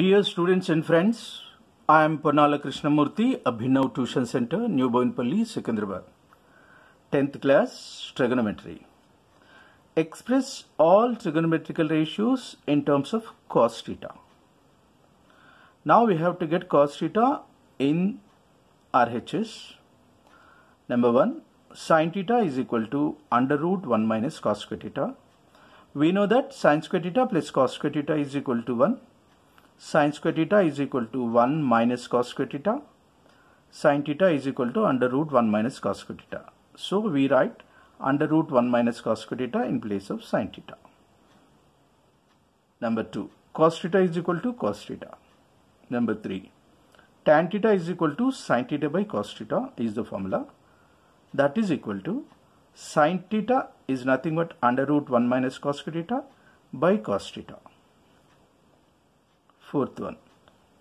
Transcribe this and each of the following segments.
Dear students and friends, I am Panala Krishnamurti, Abhinav Tuition Center, New Boinpalli, Secunderabad. 10th class, Trigonometry. Express all trigonometrical ratios in terms of cos theta. Now we have to get cos theta in RHS. Number 1, sin theta is equal to under root 1 minus cos square theta. We know that sin square theta plus cos square theta is equal to 1 sine square theta is equal to 1 minus cos square theta. Sine theta is equal to under root 1 minus cos square theta. So we write under root 1 minus cos square theta in place of sine theta. Number 2. Cos theta is equal to cos theta. Number 3. Tan theta is equal to sine theta by cos theta is the formula. That is equal to sine theta is nothing but under root 1 minus cos theta by cos theta. Fourth one,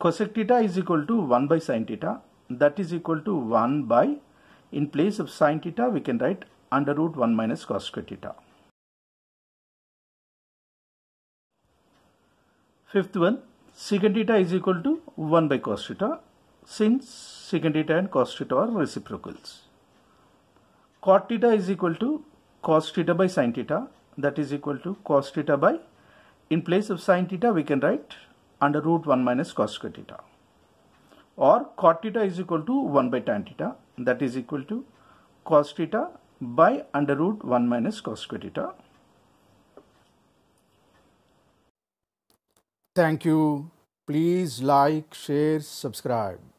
cosec theta is equal to 1 by sine theta. That is equal to 1 by, in place of sine theta, we can write under root 1 minus cos square theta. Fifth one, secant theta is equal to 1 by cos theta since secant theta and cos theta are reciprocals. Cot theta is equal to cos theta by sine theta that is equal to cos theta by in place of sine theta we can write under root 1 minus cos square theta or cot theta is equal to 1 by tan theta that is equal to cos theta by under root 1 minus cos square theta. Thank you. Please like, share, subscribe.